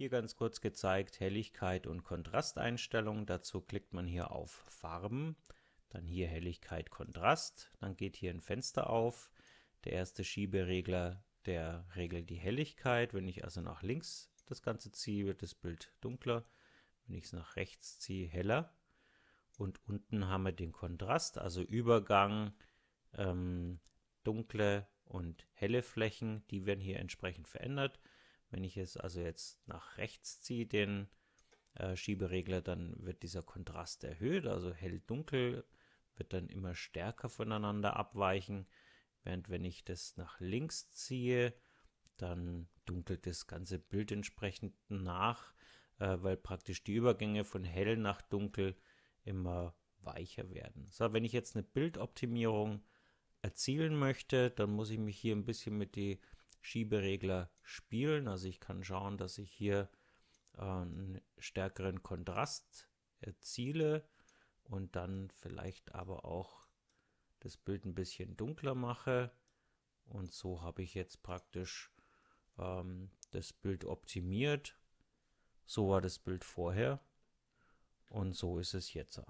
Hier ganz kurz gezeigt Helligkeit und Kontrasteinstellungen. Dazu klickt man hier auf Farben, dann hier Helligkeit, Kontrast, dann geht hier ein Fenster auf. Der erste Schieberegler, der regelt die Helligkeit. Wenn ich also nach links das Ganze ziehe, wird das Bild dunkler. Wenn ich es nach rechts ziehe, heller. Und unten haben wir den Kontrast, also Übergang, ähm, dunkle und helle Flächen, die werden hier entsprechend verändert. Wenn ich es also jetzt nach rechts ziehe, den äh, Schieberegler, dann wird dieser Kontrast erhöht, also hell-dunkel wird dann immer stärker voneinander abweichen. Während wenn ich das nach links ziehe, dann dunkelt das ganze Bild entsprechend nach, äh, weil praktisch die Übergänge von hell nach dunkel immer weicher werden. So, wenn ich jetzt eine Bildoptimierung erzielen möchte, dann muss ich mich hier ein bisschen mit die Schieberegler spielen. Also ich kann schauen, dass ich hier äh, einen stärkeren Kontrast erziele und dann vielleicht aber auch das Bild ein bisschen dunkler mache. Und so habe ich jetzt praktisch ähm, das Bild optimiert. So war das Bild vorher und so ist es jetzt.